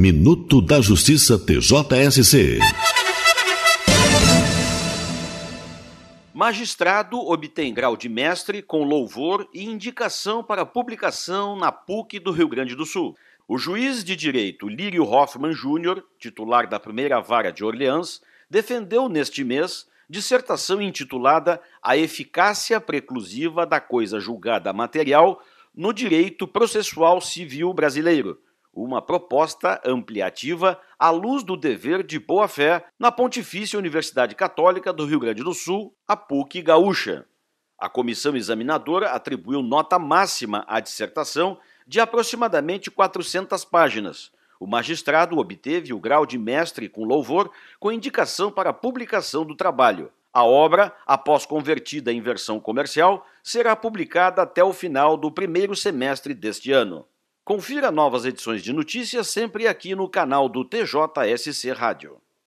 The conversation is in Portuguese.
Minuto da Justiça TJSC. Magistrado obtém grau de mestre com louvor e indicação para publicação na PUC do Rio Grande do Sul. O juiz de direito Lírio Hoffman Júnior, titular da primeira vara de Orleans, defendeu neste mês dissertação intitulada A Eficácia Preclusiva da Coisa Julgada Material no Direito Processual Civil Brasileiro uma proposta ampliativa à luz do dever de boa-fé na Pontifícia Universidade Católica do Rio Grande do Sul, a PUC Gaúcha. A comissão examinadora atribuiu nota máxima à dissertação de aproximadamente 400 páginas. O magistrado obteve o grau de mestre com louvor com indicação para publicação do trabalho. A obra, após convertida em versão comercial, será publicada até o final do primeiro semestre deste ano. Confira novas edições de notícias sempre aqui no canal do TJSC Rádio.